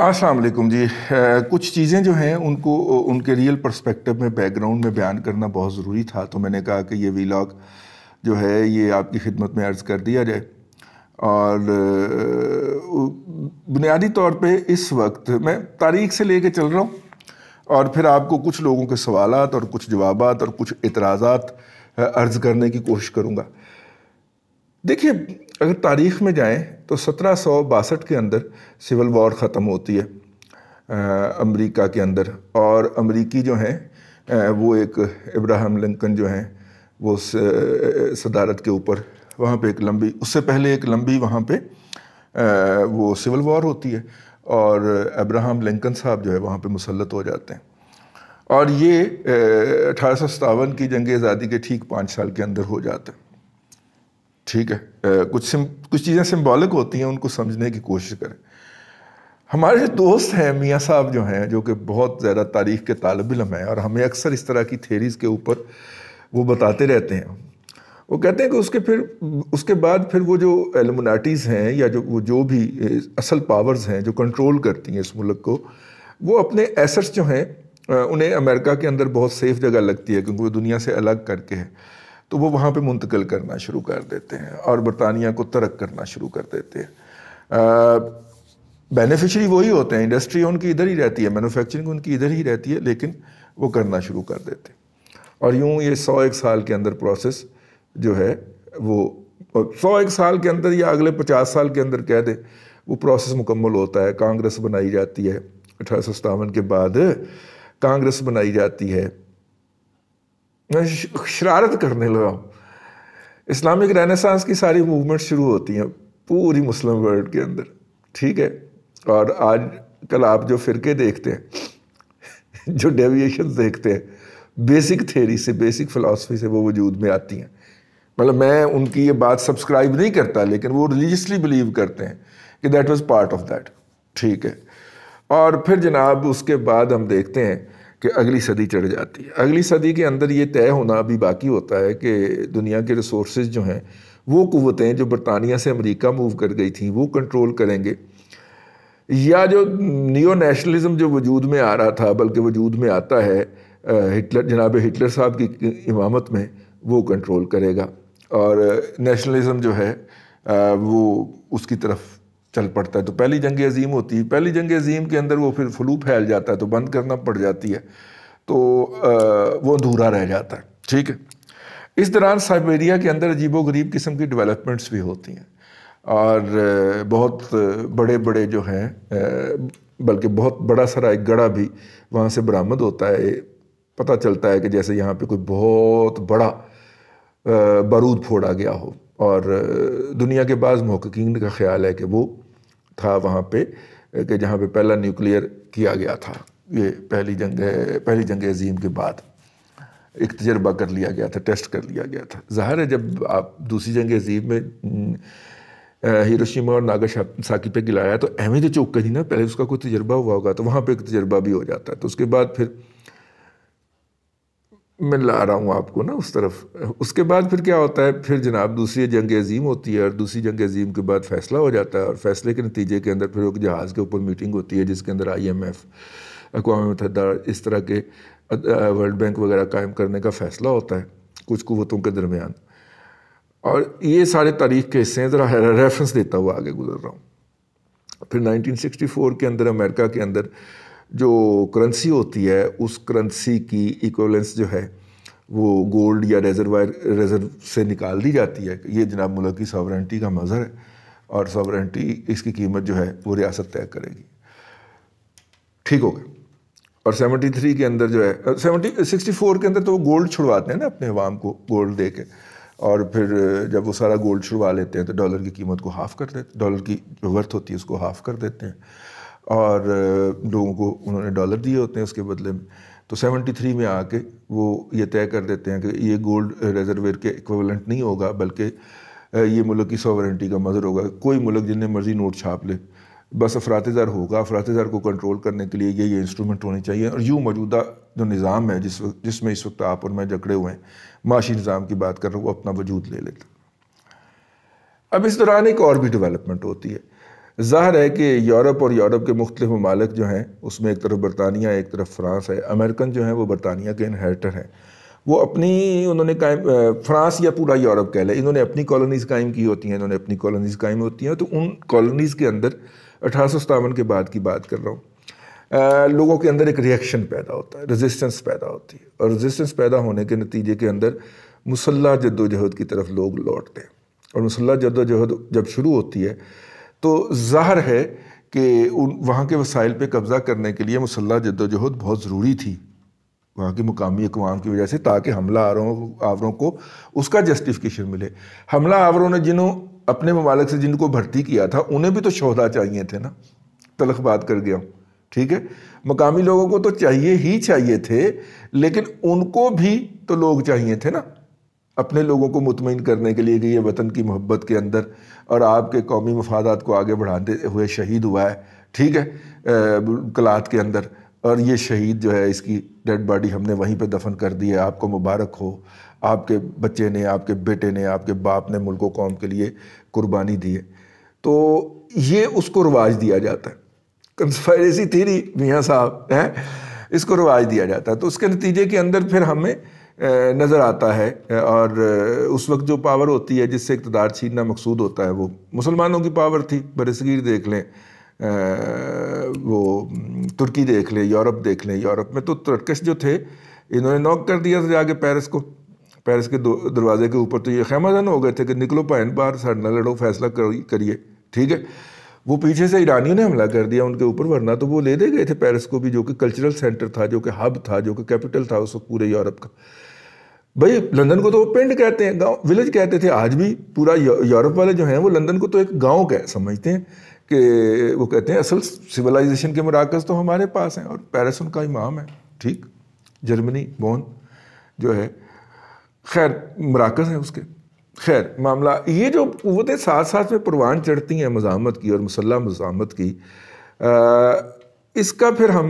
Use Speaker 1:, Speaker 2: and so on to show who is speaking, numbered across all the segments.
Speaker 1: असलम जी आ, कुछ चीज़ें जो हैं उनको उनके रियल परस्पेक्टिव में बैकग्राउंड में बयान करना बहुत ज़रूरी था तो मैंने कहा कि ये वीलॉग जो है ये आपकी खिदमत में अर्ज़ कर दिया जाए और बुनियादी तौर पे इस वक्त मैं तारीख से लेके चल रहा हूँ और फिर आपको कुछ लोगों के सवाल और कुछ जवाब और कुछ एतराज़ात अर्ज़ करने की कोशिश करूँगा देखिए अगर तारीख़ में जाएं तो सत्रह सौ बासठ के अंदर सिविल वॉर ख़त्म होती है अमेरिका के अंदर और अमेरिकी जो हैं वो एक इब्राहिम लिंकन जो हैं वो सदारत के ऊपर वहाँ पे एक लंबी उससे पहले एक लंबी वहाँ पे आ, वो सिविल वॉर होती है और अब्राहम लिंकन साहब जो है वहाँ पे मुसलत हो जाते हैं और ये अठारह की जंग आज़ादी के ठीक पाँच साल के अंदर हो जाता है ठीक है आ, कुछ सिम कुछ चीज़ें सिम्बॉलिक होती हैं उनको समझने की कोशिश करें हमारे दोस्त हैं मियाँ साहब जो हैं जो कि बहुत ज़्यादा तारीफ़ के तालब इलम हैं और हमें अक्सर इस तरह की थेरीज़ के ऊपर वो बताते रहते हैं वो कहते हैं कि उसके फिर उसके बाद फिर वो जो एलमनाटीज़ हैं या जो वो जो भी असल पावर्स हैं जो कंट्रोल करती हैं इस मुल्क को वो अपने एसर्ट्स जो हैं उन्हें अमेरिका के अंदर बहुत सेफ़ जगह लगती है क्योंकि वो दुनिया से अलग करके है तो वो वहाँ पे मुंतकिल करना शुरू कर देते हैं और बरतानिया को तरक करना शुरू कर देते हैं बेनिफिशरी वही होते हैं इंडस्ट्री उनकी इधर ही रहती है मैनुफैक्चरिंग उनकी इधर ही रहती है लेकिन वो करना शुरू कर देते और यूँ ये सौ एक साल के अंदर प्रोसेस जो है वो सौ एक साल के अंदर या अगले पचास साल के अंदर कह दे वो प्रोसेस मुकम्मल होता है कांग्रेस बनाई जाती है अठारह के बाद कांग्रेस बनाई जाती है मैं शरारत करने लगा इस्लामिक रेनेसांस की सारी मूवमेंट शुरू होती हैं पूरी मुस्लिम वर्ल्ड के अंदर ठीक है और आज कल आप जो फ़िरके देखते हैं जो डेविएशन देखते हैं बेसिक थेरी से बेसिक फ़िलासफ़ी से वो वजूद में आती हैं मतलब मैं उनकी ये बात सब्सक्राइब नहीं करता लेकिन वो रिलीजसली बिलीव करते हैं कि that was part of that ठीक है और फिर जनाब उसके बाद हम देखते हैं कि अगली सदी चढ़ जाती है अगली सदी के अंदर ये तय होना अभी बाकी होता है कि दुनिया के रिसोर्स जो हैं वो कुतें जो बरतानिया से अमरीका मूव कर गई थी वो कंट्रोल करेंगे या जो नियो नेशनलिज़म जो वजूद में आ रहा था बल्कि वजूद में आता है हिटलर जनाब हिटलर साहब की इमामत में वो कंट्रोल करेगा और नेशनलिज़म जो है वो उसकी तरफ चल पड़ता है तो पहली जंग अजीम होती है पहली जंग अजीम के अंदर वो फिर फ्लू फैल जाता है तो बंद करना पड़ जाती है तो आ, वो अधूरा रह जाता है ठीक है इस दौरान साइबेरिया के अंदर अजीबो गरीब किस्म की डेवलपमेंट्स भी होती हैं और बहुत बड़े बड़े जो हैं बल्कि बहुत बड़ा सारा एक गढ़ा भी वहाँ से बरामद होता है पता चलता है कि जैसे यहाँ पे कोई बहुत बड़ा बारूद फोड़ा गया हो और दुनिया के बाद महकिन का ख्याल है कि वो था वहाँ पे कि जहाँ पे पहला न्यूक्लियर किया गया था ये पहली जंग पहली जंग अजीम के बाद एक तजर्बा कर लिया गया था टेस्ट कर लिया गया था ज़ाहिर है जब आप दूसरी जंग अजीम में हिरोशिमा और नागा साकी पे गिलाया तो अहमद तो चौक कर ही ना पहले उसका कोई तजर्बा हुआ होगा तो वहाँ पे एक तजर्बा भी हो जाता है तो उसके बाद फिर मैं ला रहा हूँ आपको ना उस तरफ उसके बाद फिर क्या होता है फिर जनाब दूसरी जंग अजीम होती है और दूसरी जंग अजीम के बाद फैसला हो जाता है और फैसले के नतीजे के अंदर फिर एक जहाज़ के ऊपर मीटिंग होती है जिसके अंदर आई एम एफ़ अकवा मतदा इस तरह के वर्ल्ड बैंक वगैरह कायम करने का फ़ैसला होता है कुछ कुतों के दरमियान और ये सारे तारीख के हिस्से हैं ज़रा रेफरेंस देता हुआ आगे गुजर रहा हूँ फिर फ़ोर के अंदर अमेरिका के अंदर जो करेंसी होती है उस करेंसी की इक्वलेंस जो है वो गोल्ड या रेजरवायर रेजर्व से निकाल दी जाती है ये जनाब मुल्क की सॉवरेंटी का मज़हर है और सॉवरेंटी इसकी कीमत जो है वो रियासत तय करेगी ठीक हो गया और 73 के अंदर जो है 70 64 के अंदर तो वो गोल्ड छुड़वाते हैं ना अपने अवाम को गोल्ड दे के और फिर जब वो सारा गोल्ड छुड़वा लेते हैं तो डॉलर की कीमत को हाफ़ कर देते डॉलर की जो वर्थ होती है उसको हाफ़ कर देते हैं और लोगों को उन्होंने डॉलर दिए होते हैं उसके बदले में तो 73 में आके वो ये तय कर देते हैं कि ये गोल्ड रिजर्वेयर के इक्वलेंट नहीं होगा बल्कि ये मुल्क की सॉवरेंटी का मज़र होगा कोई मुल्क जिन्हें मर्ज़ी नोट छाप ले बस अफरातज़र होगा अफरातज़र को कंट्रोल करने के लिए ये ये इंस्ट्रूमेंट होने चाहिए और यूँ मौजूदा जो निज़ाम है जिस जिसमें इस वक्त आप और मैं जकड़े हुए हैं माशी निज़ाम की बात कर रहा हूँ वो अपना वजूद ले लेता अब इस दौरान एक और भी डेवलपमेंट होती है ज़ाहिर है कि यूरोप और यूरोप के मुख्तलिफ ममालिक जो हैं उसमें एक तरफ बरतानिया एक तरफ फ्रांस है अमेरिकन जो हैं वो बरतानिया के इनहेरिटर हैं वो अपनी उन्होंने कायम फ्रांस या पूरा यूरोप कह लें इन्होंने अपनी कॉलोनीज़ कायम की होती हैं इन्होंने अपनी कॉलोनीज़ कायम होती हैं तो उन कॉलोनीज़ के अंदर अठारह के बाद की बात कर रहा हूँ लोगों के अंदर एक रिएक्शन पैदा होता है रेजिस्टेंस पैदा होती है और रेजिस्टेंस पैदा होने के नतीजे के अंदर मुसल्ह जद्दोजहद की तरफ लोग लौटते हैं और मुसल्ला जद्दोजहद जब शुरू होती है तो जाहर है कि उन वहाँ के वसाइल पर कब्ज़ा करने के लिए मुसल्ह जद्दोजहद बहुत ज़रूरी थी वहाँ की मुकामी अकवाम की वजह से ताकि हमला आवरों आवरों को उसका जस्टिफिकेशन मिले हमला आवरों ने जिन्हों अपने ममालक से जिनको भर्ती किया था उन्हें भी तो शहदा चाहिए थे ना तलख बात कर गया हूँ ठीक है मकामी लोगों को तो चाहिए ही चाहिए थे लेकिन उनको भी तो लोग चाहिए थे ना अपने लोगों को मुतमिन करने के लिए कि ये वतन की मोहब्बत के अंदर और आपके कौमी मफादात को आगे बढ़ाते हुए शहीद हुआ है ठीक है कलात के अंदर और ये शहीद जो है इसकी डेड बॉडी हमने वहीं पे दफन कर दी है आपको मुबारक हो आपके बच्चे ने आपके बेटे ने आपके बाप ने मुल्क कौम के लिए कुर्बानी दी है तो ये उसको रिवाज दिया जाता है कंस्पायरेसी थीरी मियाँ साहब हैं इसको रिवाज दिया जाता है तो उसके नतीजे के अंदर फिर हमें नज़र आता है और उस वक्त जो पावर होती है जिससे इकतदार छीनना मकसूद होता है वो मुसलमानों की पावर थी बरसगीर देख लें वो तुर्की देख लें यूरोप देख लें यूरोप में तो तुर्कश जो थे इन्होंने नॉक कर दिया था जाके पेरिस को पेरिस के दरवाजे के ऊपर तो ये खैमाजन हो गए थे कि निकलो पैन बार साढ़े ना लड़ो फैसला करिए ठीक है वो पीछे से ईरानियों ने हमला कर दिया उनके ऊपर वरना तो वो ले दे गए थे पेरिस को भी जो कि कल्चरल सेंटर था जो कि हब था जो कि कैपिटल था उस पूरे यूरोप का भाई लंदन को तो वो पेंड कहते हैं गांव विलेज कहते थे आज भी पूरा यूरोप वाले जो हैं वो लंदन को तो एक गांव कह समझते हैं कि वो कहते हैं असल सिविलाइजेशन के मराकज़ तो हमारे पास हैं और पेरिस उनका इमाम है ठीक जर्मनी बोन जो है खैर मराकज़ हैं उसके खैर मामला ये जो कुतें साथ साथ में परवान चढ़ती हैं मजामत की और मुसल्ह मजामत की आ, इसका फिर हम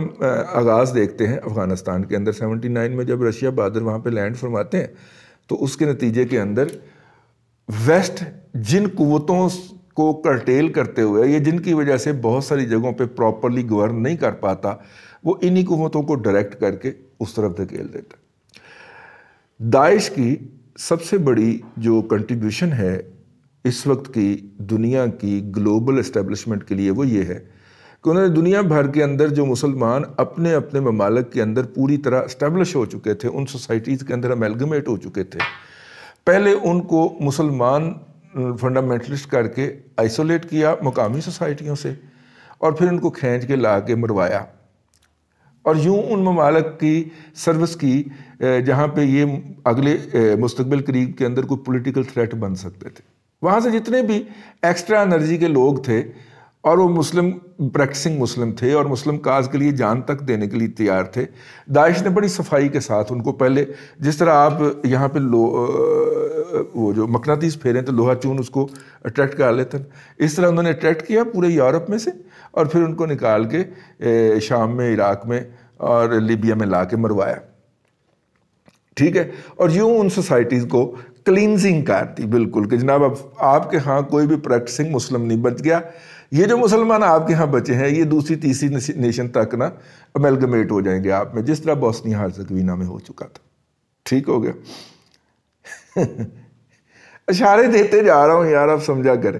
Speaker 1: आगाज़ देखते हैं अफ़गानिस्तान के अंदर 79 में जब रशिया बादर वहाँ पे लैंड फरमाते हैं तो उसके नतीजे के अंदर वेस्ट जिन कुतों को कर्टेल करते हुए या जिनकी वजह से बहुत सारी जगहों पे प्रॉपरली गवर्न नहीं कर पाता वो इन्हीं कुतों को डायरेक्ट करके उस तरफ धकेल देता दाइश की सबसे बड़ी जो कंट्रीब्यूशन है इस वक्त की दुनिया की ग्लोबल इस्टेब्लिशमेंट के लिए वो ये है कि उन्होंने दुनिया भर के अंदर जो मुसलमान अपने अपने ममालक के अंदर पूरी तरह इस्टेब्लिश हो चुके थे उन सोसाइटीज़ के अंदर अमेलगमेट हो चुके थे पहले उनको मुसलमान फंडामेंटलिस्ट करके आइसोलेट किया मकामी सोसाइटियों से और फिर उनको खींच के ला के मरवाया और यूँ उन ममालक की सर्विस की जहाँ पे ये अगले मुस्तबिल करीब के अंदर कोई पॉलिटिकल थ्रेट बन सकते थे वहाँ से जितने भी एक्स्ट्रा एनर्जी के लोग थे और वो मुस्लिम प्रैक्टिसिंग मुस्लिम थे और मुस्लिम काज के लिए जान तक देने के लिए तैयार थे दाइश ने बड़ी सफाई के साथ उनको पहले जिस तरह आप यहाँ पे लो वो जो मकनातीस फेरें तो लोहा चून उसको अट्रैक्ट कर लेते हैं इस तरह उन्होंने अट्रैक्ट किया पूरे यूरोप में से और फिर उनको निकाल के शाम में इराक़ में और लीबिया में ला के मरवाया ठीक है और यूँ उन सोसाइटीज़ को क्लिनजिंग कर दी बिल्कुल कि जनाब अब आपके यहाँ कोई भी प्रैक्टिसिंग मुस्लिम नहीं बच गया ये जो मुसलमान आपके यहाँ बचे हैं ये दूसरी तीसरी नेशन तक ना अमेलगमेट हो जाएंगे आप में जिस तरह बॉस्निया हर्जगवीना में हो चुका था ठीक हो गया इशारे देते जा रहा हूँ यार आप समझा करें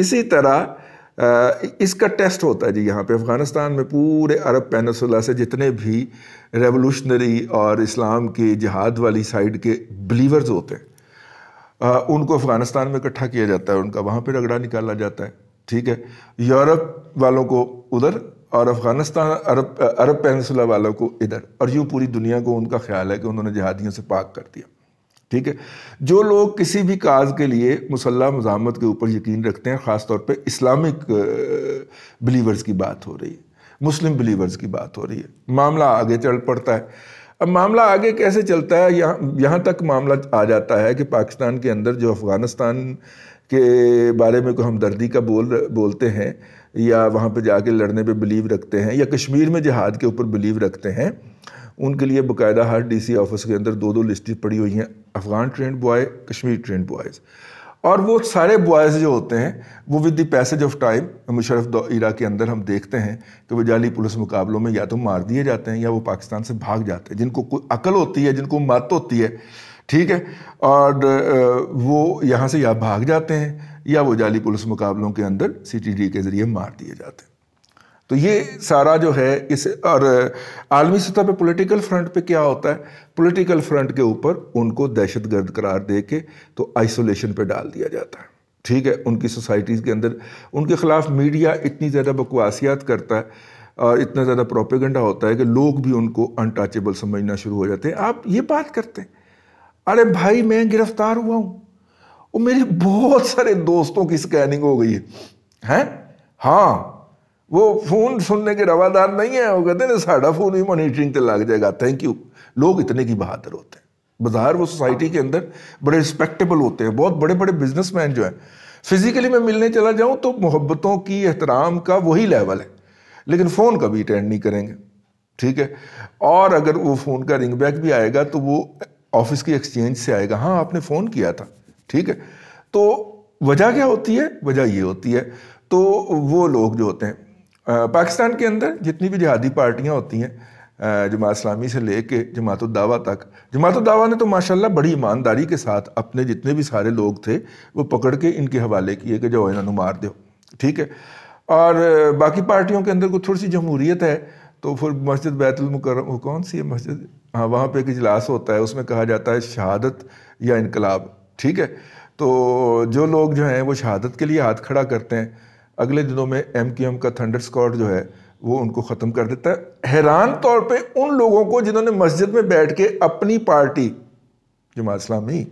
Speaker 1: इसी तरह इसका टेस्ट होता है जी यहाँ पे अफ़गानिस्तान में पूरे अरब पेनसुला से जितने भी रेवोल्यूशनरी और इस्लाम के जहाद वाली साइड के बिलीवर्स होते हैं उनको अफ़गानिस्तान में इकट्ठा किया जाता है उनका वहाँ पे रगड़ा निकाला जाता है ठीक है यूरोप वालों को उधर और अफगानिस्तान अरब अरब पेनसला वालों को इधर और यूँ पूरी दुनिया को उनका ख्याल है कि उन्होंने जहादियों से पाक कर दिया ठीक है जो लोग किसी भी काज के लिए मुसल्ह मजामत के ऊपर यकीन रखते हैं ख़ास तौर पे इस्लामिक बिलीवर्स की बात हो रही है मुस्लिम बिलीवर्स की बात हो रही है मामला आगे चल पड़ता है अब मामला आगे कैसे चलता है यहाँ यहाँ तक मामला आ जाता है कि पाकिस्तान के अंदर जो अफ़गानिस्तान के बारे में को हमदर्दी का बोल बोलते हैं या वहाँ पर जाके लड़ने पे बिलीव रखते हैं या कश्मीर में जहाद के ऊपर बिलीव रखते हैं उनके लिए बकायदा हर डीसी ऑफिस के अंदर दो दो लिस्टें पड़ी हुई हैं Afghan trained boy Kashmir trained boys और वो सारे बॉयज़ जो होते हैं वो with the passage of time Musharraf era के अंदर हम देखते हैं कि वो जाली पुलिस मुकाबलों में या तो मार दिए जाते हैं या वो पाकिस्तान से भाग जाते हैं जिनको कोई अकल होती है जिनको मत होती है ठीक है और वो यहाँ से या भाग जाते हैं या वो जाली पुलिस मुकाबलों के अंदर सी के ज़रिए मार दिए जाते हैं तो ये सारा जो है इस और आलमी सतह पे पॉलिटिकल फ्रंट पे क्या होता है पॉलिटिकल फ्रंट के ऊपर उनको दहशत गर्द करार दे के तो आइसोलेशन पे डाल दिया जाता है ठीक है उनकी सोसाइटीज़ के अंदर उनके ख़िलाफ़ मीडिया इतनी ज़्यादा बकवासियात करता है और इतना ज़्यादा प्रोपेगेंडा होता है कि लोग भी उनको अनटचेबल समझना शुरू हो जाते हैं आप ये बात करते हैं अरे भाई मैं गिरफ्तार हुआ हूँ वो मेरे बहुत सारे दोस्तों की स्कैनिंग हो गई है हैं हाँ वो फोन सुनने के रवादार नहीं है वो कहते ना साढ़ा फोन ही मॉनिटरिंग पे लग जाएगा थैंक यू लोग इतने की बहादुर होते हैं बाजार वो सोसाइटी के अंदर बड़े रिस्पेक्टेबल होते हैं बहुत बड़े बड़े बिजनेसमैन जो है फिजिकली मैं मिलने चला जाऊं तो मोहब्बतों की एहतराम का वही लेवल है लेकिन फ़ोन कभी अटेंड नहीं करेंगे ठीक है और अगर वो फ़ोन का रिंग बैक भी आएगा तो वो ऑफिस की एक्सचेंज से आएगा हाँ आपने फ़ोन किया था ठीक है तो वजह क्या होती है वजह ये होती है तो वो लोग जो होते हैं पाकिस्तान के अंदर जितनी भी जहादी पार्टियाँ होती हैं जमात इस्लामी से ले कर जमात दावा तक जमात दावा ने तो माशाल्लाह बड़ी ईमानदारी के साथ अपने जितने भी सारे लोग थे वो पकड़ के इनके हवाले किए कि जो इन्होंने मार दो ठीक है और बाकी पार्टियों के अंदर को थोड़ी सी जमहूरीत है तो फिर मस्जिद बैतुलमकरम कौन सी है मस्जिद हाँ वहाँ पे एक इजलास होता है उसमें कहा जाता है शहादत या इनकलाब ठीक है तो जो लोग जो हैं वो शहादत के लिए हाथ खड़ा करते हैं अगले दिनों में एम क्यू एम का थंडर स्कॉट जो है वो उनको ख़त्म कर देता है हैरान तौर पे उन लोगों को जिन्होंने मस्जिद में बैठ के अपनी पार्टी जमात इस्लामी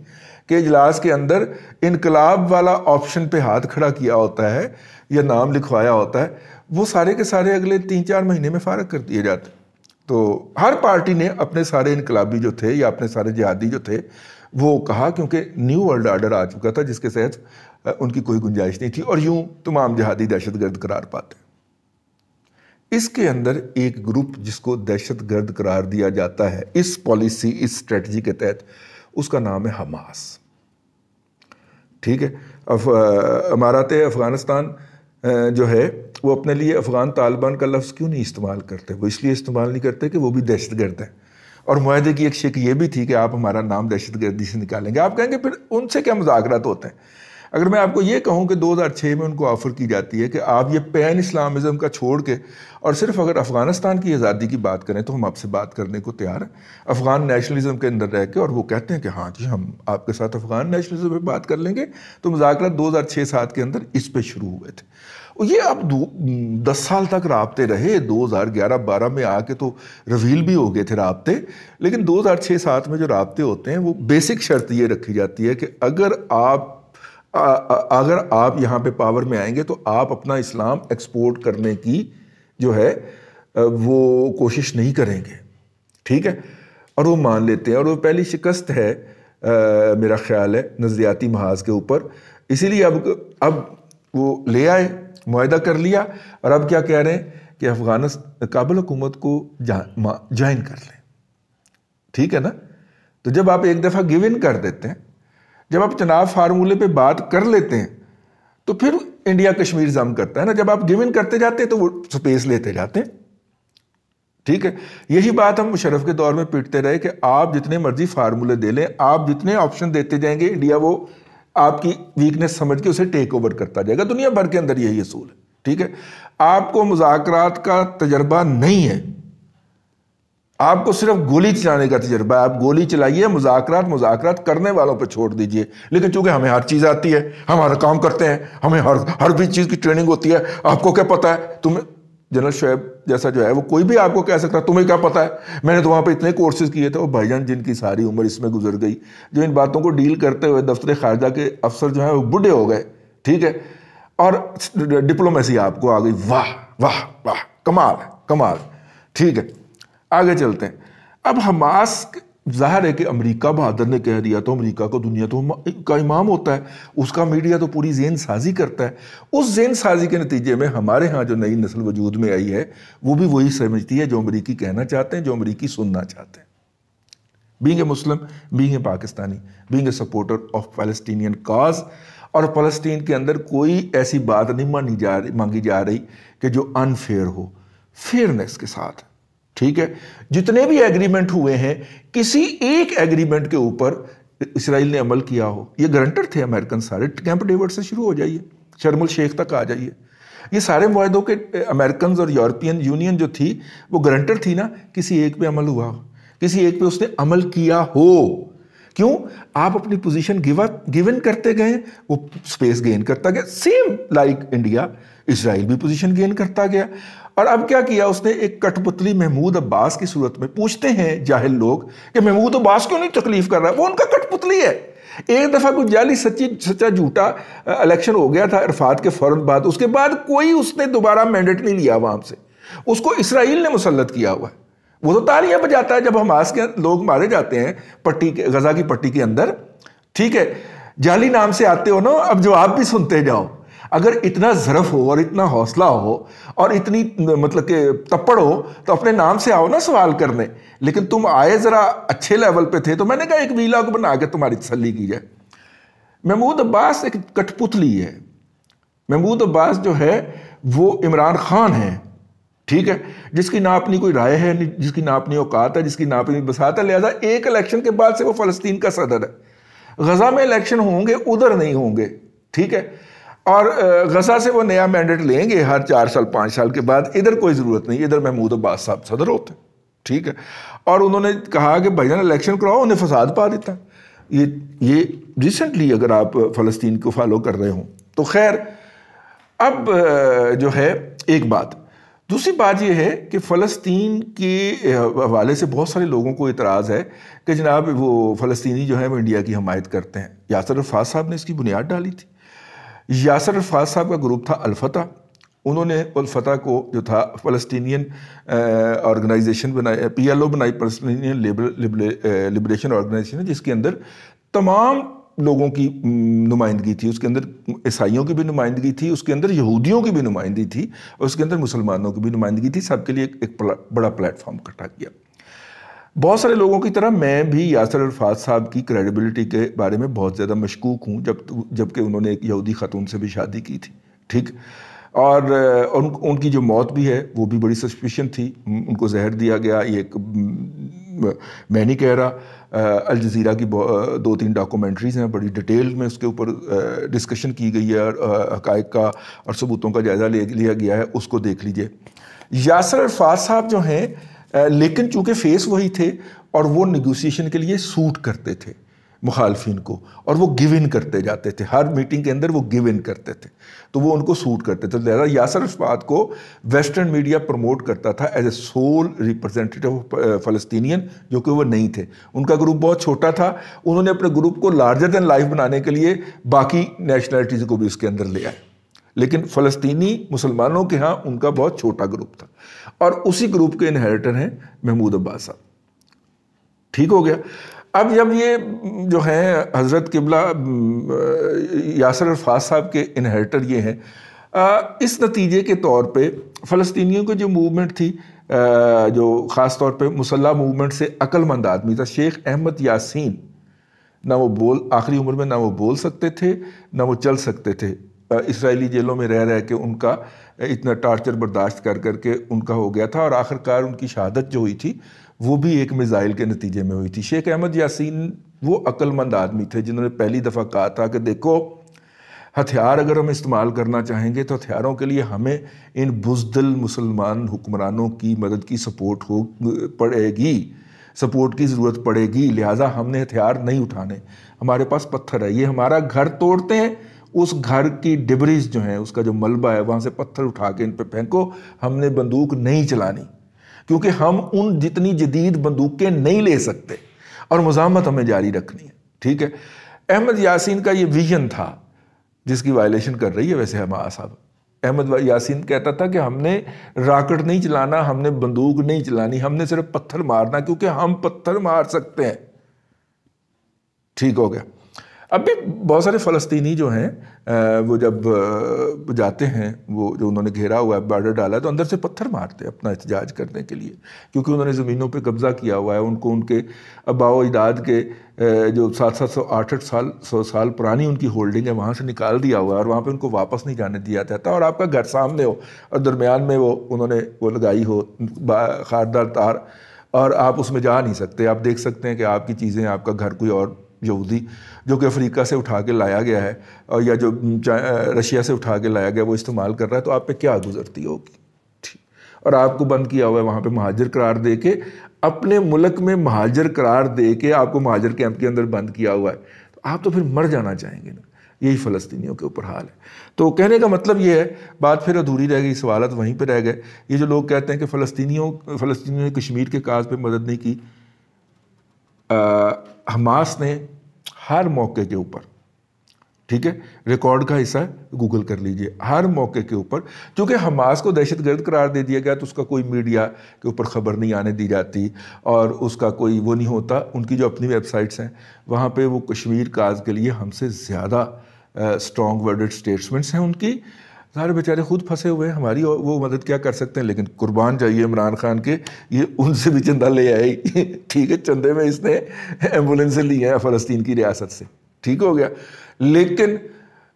Speaker 1: के इजलास के अंदर इनकलाब वाला ऑप्शन पे हाथ खड़ा किया होता है या नाम लिखवाया होता है वो सारे के सारे अगले तीन चार महीने में फारग कर दिए जाते तो हर पार्टी ने अपने सारे इनकलाबी जो थे या अपने सारे जिहादी जो थे वो कहा क्योंकि न्यू वर्ल्ड आर्डर आ चुका था जिसके तहत उनकी कोई गुंजाइश नहीं थी और यूं तमाम जहादी दहशत गर्द करार पाते इसके अंदर एक ग्रुप जिसको दहशत गर्द करार दिया जाता है इस पॉलिसी इस स्ट्रेटजी के तहत उसका नाम है हमास ठीक है अफ, अमारात अफ़गानिस्तान जो है वो अपने लिए अफ़गान तालिबान का लफ्ज़ क्यों नहीं इस्तेमाल करते वो इसलिए इस्तेमाल नहीं करते कि वो भी दहशत गर्द हैं और माहे की एक शिक ये भी थी कि आप हमारा नाम दहशत गर्दी से निकालेंगे आप कहेंगे फिर उनसे क्या मुजाकर होते हैं अगर मैं आपको ये कहूँ कि 2006 में उनको ऑफ़र की जाती है कि आप ये पैन इस्लामिज़म का छोड़ के और सिर्फ अगर अफ़गानिस्तान की आज़ादी की बात करें तो हम आपसे बात करने को तैयार हैं अफ़गान नेशनलिज़म के अंदर रह के और वो कहते हैं कि हाँ जी हम आपके साथ अफ़गान नेशनलिज़म पर बात कर लेंगे तो मुजाकर दो हज़ार के अंदर इस पर शुरू हुए थे और ये अब दस साल तक रबते रहे 2011-12 में आके तो रवील भी हो गए थे रबते लेकिन 2006-7 में जो रबते होते हैं वो बेसिक शर्त ये रखी जाती है कि अगर आप आ, अगर आप यहाँ पे पावर में आएंगे तो आप अपना इस्लाम एक्सपोर्ट करने की जो है वो कोशिश नहीं करेंगे ठीक है और वो मान लेते हैं और वो पहली शिकस्त है आ, मेरा ख्याल है नज़रियाती महाज के ऊपर इसीलिए अब अब वो ले आए माहा कर लिया और अब क्या कह रहे हैं कि अफगानिस्तान काबुल हुकूमत को ज्वाइन कर लें ठीक है ना तो जब आप एक दफ़ा गिव इन कर देते हैं जब आप चुनाव फार्मूले पे बात कर लेते हैं तो फिर इंडिया कश्मीर जम करता है ना जब आप गिव इन करते जाते हैं तो वो स्पेस लेते जाते हैं ठीक है यही बात हम मुशरफ के दौर में पीटते रहे कि आप जितने मर्जी फार्मूले दे लें आप जितने ऑप्शन देते जाएंगे इंडिया वो आपकी वीकनेस समझ के उसे टेक ओवर करता जाएगा दुनिया भर के अंदर यही असूल है ठीक है आपको मुजाकर का तजर्बा नहीं है आपको सिर्फ गोली चलाने का तजर्बा है आप गोली चलाइए मुजाकरात मुजाकर करने वालों पर छोड़ दीजिए लेकिन चूंकि हमें हर चीज़ आती है हम हर काम करते हैं हमें हर हर भी चीज़ की ट्रेनिंग होती है आपको क्या पता है तुम्हें जनरल शुएब जैसा जो है वो कोई भी आपको कह सकता है तुम्हें क्या पता है मैंने तो वहाँ पर इतने कोर्सेज़ किए थे वो भाईजान जिनकी सारी उम्र इसमें गुजर गई जो इन बातों को डील करते हुए दफ्तर खारजा के अफसर जो हैं वो बूढ़े हो गए ठीक है और डिप्लोमेसी आपको आ गई वाह वाह वाह कमाल कमाल ठीक है आगे चलते हैं अब हमास जाहिर है कि अमेरिका बहादुर ने कह दिया तो अमेरिका को दुनिया तो का इमाम होता है उसका मीडिया तो पूरी जेन साजी करता है उस जेन साजी के नतीजे में हमारे यहाँ जो नई नस्ल वजूद में आई है वो भी वही समझती है जो अमरीकी कहना चाहते हैं जो अमरीकी सुनना चाहते हैं being a Muslim being a Pakistani being a supporter of Palestinian cause और फलस्तीन के अंदर कोई ऐसी बात नहीं मानी जा रही मांगी जा रही कि जो अनफेयर हो फेयरनेस के साथ ठीक है जितने भी एग्रीमेंट हुए हैं किसी एक एग्रीमेंट के ऊपर इसराइल ने अमल किया हो ये ग्रंटर थे अमेरिकन सारे कैंप डेविड से शुरू हो जाइए शर्मुल शेख तक आ जाइए ये सारे माहों के अमेरिकन और यूरोपियन यूनियन जो थी वो ग्रंटर थी ना किसी एक पे अमल हुआ हो किसी एक पे उसने अमल किया हो क्यों आप अपनी पोजीशन गिवन करते गए वो स्पेस गेन करता गया सेम लाइक इंडिया इसराइल भी पोजीशन गेन करता गया और अब क्या किया उसने एक कठपुतली महमूद अब्बास की सूरत में पूछते हैं जाहिल लोग कि महमूद अब्बास क्यों नहीं तकलीफ कर रहा वो उनका कठपुतली है एक दफ़ा कुछ जाली सच्ची सच्चा झूठा इलेक्शन हो गया था इरफात के फ़ौरन बाद उसके बाद कोई उसने दोबारा मैंडेट नहीं लिया वहां से उसको इसराइल ने मुसलत किया हुआ है वो तो तालियां बजाता है जब हमास के लोग मारे जाते हैं पट्टी के गजा की पट्टी के अंदर ठीक है जाली नाम से आते हो ना अब जवाब भी सुनते जाओ अगर इतना ज़रफ हो और इतना हौसला हो और इतनी मतलब के तप्पड़ हो तो अपने नाम से आओ ना सवाल करने लेकिन तुम आए ज़रा अच्छे लेवल पे थे तो मैंने कहा एक वीला को बना के तुम्हारी तसली की जाए महमूद अब्बास एक कठपुतली है महमूद अब्बास जो है वो इमरान खान है ठीक है जिसकी ना अपनी कोई राय है जिसकी ना अपनी औकात है जिसकी ना अपनी बसात है लिहाजा एक इलेक्शन के बाद से वो फ़लस्तीन का सदर है गज़ा में इलेक्शन होंगे उधर नहीं होंगे ठीक है और गजा से वो नया मैंडेट लेंगे हर चार साल पाँच साल के बाद इधर कोई ज़रूरत नहीं इधर महमूद अब्बास साहब सदर होते हैं ठीक है और उन्होंने कहा कि जान इलेक्शन कराओ उन्हें फसाद पा देता ये ये रिसेंटली अगर आप फ़लस्तीन को फॉलो कर रहे हो तो खैर अब जो है एक बात दूसरी बात यह है कि फ़लस्तीन के हवाले से बहुत सारे लोगों को इतराज़ है कि जनाब वो फ़लस्तीनी जो है वो इंडिया की हमायत करते हैं यासर रफात साहब ने इसकी बुनियाद डाली थी यासर अलफाज साहब का ग्रुप था अलफता उन्होंने अलफता को जो था फ़लस्तीनियन ऑर्गेनाइजेशन बनाया पी एल ओ बनाई फ़लस्तीनियन लिबरेशन ऑर्गेनाइजेशन जिसके अंदर तमाम लोगों की नुमाइंदगी थी उसके अंदर ईसाइयों की भी नुमाइंदगी थी उसके अंदर यहूदियों की भी नुमाइंदगी थी और उसके अंदर मुसलमानों की भी नुमाइंदगी थी सबके लिए एक, एक प्ला, बड़ा प्लेटफॉर्म इकट्ठा किया बहुत सारे लोगों की तरह मैं भी यासर अरफात साहब की क्रेडिबिलिटी के बारे में बहुत ज़्यादा मशकूक हूँ जब जबकि उन्होंने एक यहूदी ख़तून से भी शादी की थी ठीक और उन उनकी जो मौत भी है वो भी बड़ी सस्पिशन थी उनको जहर दिया गया ये एक मैं नहीं कह रहा अल जजीरा की दो तीन डॉक्यूमेंट्रीज़ हैं बड़ी डिटेल में उसके ऊपर डिस्कशन की गई है और हकायक का और सबूतों का जायज़ा ले लिया गया है उसको देख लीजिए यासर अरफात साहब जो हैं लेकिन चूंकि फेस वही थे और वो नगोसिएशन के लिए सूट करते थे मुखालफिन को और वो गिव इन करते जाते थे हर मीटिंग के अंदर वो गिव इन करते थे तो वो उनको सूट करते थे तो लिहाजा यासर इस्पात को वेस्टर्न मीडिया प्रमोट करता था as a sole representative of Palestinian जो कि वो नहीं थे उनका ग्रुप बहुत छोटा था उन्होंने अपने ग्रुप को लार्जर दैन लाइफ बनाने के लिए बाकी नेशनैलिटीज को भी उसके अंदर ले आए लेकिन फ़लस्तीनी मुसलमानों के यहाँ उनका बहुत छोटा ग्रुप था और उसी ग्रुप के इनहेरिटर हैं महमूद अब्बास साहब ठीक हो गया अब जब ये जो हैं हज़रत किबला यासर अरफाज साहब के इनहेरिटर ये हैं इस नतीजे के तौर पे फ़लस्तीनियों की जो मूवमेंट थी जो ख़ास तौर पे मुसल्ला मूवमेंट से अक्लमंद आदमी था शेख अहमद यासीन ना वो बोल आखिरी उम्र में ना वो बोल सकते थे ना वो चल सकते थे इसराइली जेलों में रह रहे के उनका इतना टार्चर बर्दाश्त कर करके उनका हो गया था और आखिरकार उनकी शहादत जो हुई थी वो भी एक मिज़ाइल के नतीजे में हुई थी शेख अहमद यासीन वो अक्लमंद आदमी थे जिन्होंने पहली दफ़ा कहा था कि देखो हथियार अगर हम इस्तेमाल करना चाहेंगे तो हथियारों के लिए हमें इन बुजदल मुसलमान हुक्मरानों की मदद की सपोर्ट हो पड़ेगी सपोर्ट की ज़रूरत पड़ेगी लिहाजा हमने हथियार नहीं उठाने हमारे पास पत्थर है ये हमारा घर तोड़ते हैं उस घर की डिबरीज जो है उसका जो मलबा है वहाँ से पत्थर उठा के इन पर फेंको हमने बंदूक नहीं चलानी क्योंकि हम उन जितनी जदीद बंदूकें नहीं ले सकते और मुजामत हमें जारी रखनी है ठीक है अहमद यासीन का ये विजन था जिसकी वायलेशन कर रही है वैसे हमारा साहब अहमद यासीन कहता था कि हमने राकेट नहीं चलाना हमने बंदूक नहीं चलानी हमने सिर्फ पत्थर मारना क्योंकि हम पत्थर मार सकते हैं ठीक हो गया अब भी बहुत सारे फ़लस्तीनी जो हैं वो जब जाते हैं वो जो उन्होंने घेरा हुआ है बॉर्डर डाला है तो अंदर से पत्थर मारते हैं अपना एहतजाज करने के लिए क्योंकि उन्होंने ज़मीनों पर कब्ज़ा किया हुआ है उनको उनके अबाव इजाद के जो सात सात सौ आठ आठ साल सौ साल पुरानी उनकी होल्डिंग है वहाँ से निकाल दिया हुआ है और वहाँ पर उनको वापस नहीं जाने दिया जाता और आपका घर सामने हो और दरमियान में वो उन्होंने वो लगाई हो खारदार तार और आप उसमें जा नहीं सकते आप देख सकते हैं कि आपकी चीज़ें आपका घर कोई और यहूदी जो कि अफ्रीका से उठा के लाया गया है और या जो रशिया से उठा के लाया गया वो इस्तेमाल कर रहा है तो आप पे क्या गुजरती होगी और आपको बंद किया हुआ है वहाँ पे महाजर करार दे के अपने मुल्क में महाजर करार दे के आपको महाजर कैंप के अंदर बंद किया हुआ है तो आप तो फिर मर जाना चाहेंगे ना यही फ़लस्तीनियों के ऊपर हाल है तो कहने का मतलब ये है बात फिर अधूरी रह गई सवालत तो वहीं पर रह गए ये जो लोग कहते हैं कि फ़लस्तीनियों फ़लस्तियों ने कश्मीर के काज पर मदद नहीं की आ, हमास ने हर मौके के ऊपर ठीक है रिकॉर्ड का हिस्सा गूगल कर लीजिए हर मौके के ऊपर क्योंकि हमास को दहशत गर्द करार दे दिया गया तो उसका कोई मीडिया के ऊपर ख़बर नहीं आने दी जाती और उसका कोई वो नहीं होता उनकी जो अपनी वेबसाइट्स हैं वहाँ पे वो कश्मीर काज के लिए हमसे ज़्यादा स्ट्रॉन्ग वर्डेड स्टेटमेंट्स हैं उनकी सारे बेचारे खुद फंसे हुए हैं हमारी और वो मदद क्या कर सकते हैं लेकिन कुर्बान चाहिए इमरान खान के ये उनसे भी चंदा ले आए ठीक है चंदे में इसने एम्बुलेंस ली है फ़लस्तीन की रियासत से ठीक हो गया लेकिन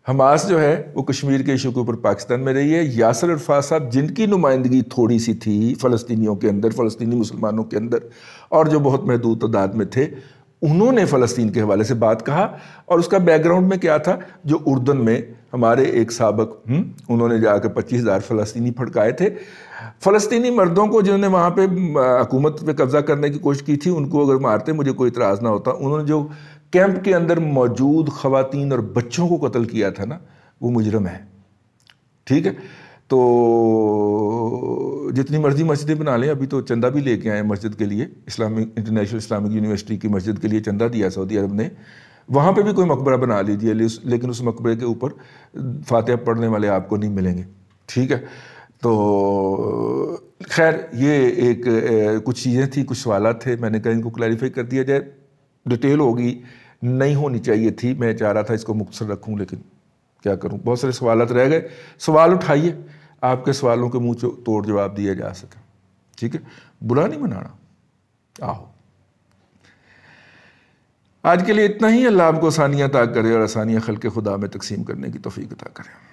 Speaker 1: हमास जो है वो कश्मीर के इशू के ऊपर पाकिस्तान में रही है यासर अरफा साहब जिनकी नुमाइंदगी थोड़ी सी थी फ़लस्तियों के अंदर फ़लस्तनी मुसलमानों के अंदर और जो बहुत महदूद तादाद में थे उन्होंने फ़लस्तीन के हवाले से बात कहा और उसका बैकग्राउंड में क्या था जो उर्दन में हमारे एक सबक हम्म, उन्होंने जाकर पच्चीस हज़ार फ़लस्तनी फड़काए थे फ़लस्तनी मर्दों को जिन्होंने वहाँ पे हकूमत पे कब्ज़ा करने की कोशिश की थी उनको अगर मारते मुझे कोई इतराज़ ना होता उन्होंने जो कैंप के अंदर मौजूद ख़वातीन और बच्चों को कत्ल किया था ना वो मुजरम है ठीक है तो जितनी मर्ज़ी मस्जिदें बना लें अभी तो चंदा भी लेके आए मस्जिद के लिए इस्लामिक इंटरनेशनल इस्लामिक यूनिवर्सिटी की मस्जिद के लिए चंदा दिया सऊदी अरब ने वहाँ पे भी कोई मकबरा बना लीजिए लेकिन उस मकबरे के ऊपर फातह पढ़ने वाले आपको नहीं मिलेंगे ठीक है तो खैर ये एक ए, कुछ चीज़ें थी कुछ सवाल थे मैंने कहा इनको क्लैरिफाई कर दिया जाए डिटेल होगी नहीं होनी चाहिए थी मैं चाह रहा था इसको मुख्तर रखूँ लेकिन क्या करूँ बहुत सारे सवाल रह गए सवाल उठाइए आपके सवालों के मुँह तोड़ जवाब दिया जा सके ठीक है बुरा नहीं मनाना आओ आज के लिए इतना ही अल्लाह आपको आसानियाँ ताक करे और आसानियाँ खल के खुदा में तकसीम करने की तोफ़ी अता करें